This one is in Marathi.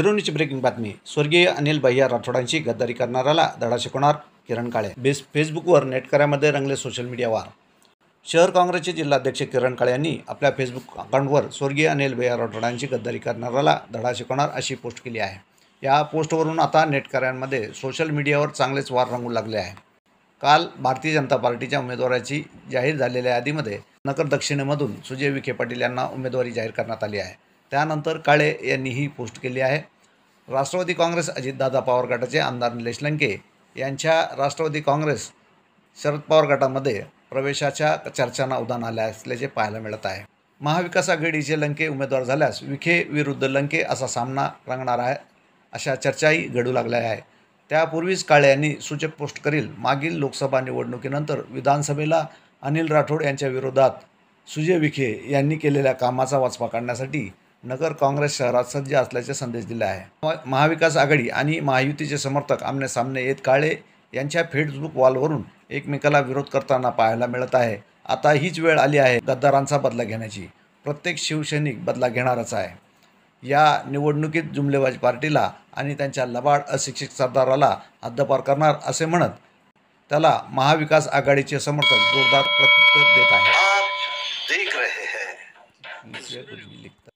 फिरवणीची ब्रेकिंग बातमी स्वर्गीय अनिल भैया राठोडांची गद्दारी करणाऱ्याला धडा शिकवणार किरण काळे बेस फेसबुकवर नेटकऱ्यामध्ये रंगले सोशल मीडियावर शहर काँग्रेसचे जिल्हाध्यक्ष किरण काळे यांनी आपल्या फेसबुक अकाउंटवर स्वर्गीय अनिल भैया राठोडांची गद्दारी करणाऱ्याला धडा शिकवणार अशी पोस्ट केली आहे या पोस्टवरून आता नेटकऱ्यांमध्ये सोशल मीडियावर चांगलेच वार रंगू लागले आहे काल भारतीय जनता पार्टीच्या उमेदवाराची जाहीर झालेल्या यादीमध्ये नगर दक्षिणेमधून सुजय विखे पाटील यांना उमेदवारी जाहीर करण्यात आली आहे त्यानंतर काळे यांनी ही पोस्ट केली आहे राष्ट्रवादी काँग्रेस अजितदादा पवार गटाचे आमदार निलेश लंके यांच्या राष्ट्रवादी काँग्रेस शरद पवार गटामध्ये प्रवेशाच्या चर्चांना उधाण आल्या असल्याचे पाहायला मिळत आहे महाविकास आघाडीचे लंके उमेदवार झाल्यास विखे विरुद्ध लंके असा सामना रंगणार आहे अशा चर्चाही घडू लागल्या आहे त्यापूर्वीच काळे यांनी सूचक पोस्ट करील मागील लोकसभा निवडणुकीनंतर विधानसभेला अनिल राठोड यांच्या विरोधात सुजय विखे यांनी केलेल्या कामाचा वाचपा काढण्यासाठी नगर काँग्रेस शहरात सज्ज असल्याचे संदेश दिले आहे महाविकास आघाडी आणि महायुतीचे समर्थक आमने सामने येत काळे यांच्या फेसबुक वॉलवरून एकमेकाला विरोध करताना पाहायला मिळत आहे आता हीच वेळ आली आहे गद्दारांचा बदला घेण्याची प्रत्येक शिवसैनिक बदला घेणारच आहे या निवडणुकीत जुमलेबाज पार्टीला आणि त्यांच्या लबाड अशिक्षित सरदाराला हद्दपार करणार असे म्हणत त्याला महाविकास आघाडीचे समर्थक जोरदार प्रत्युत्तर देत आहे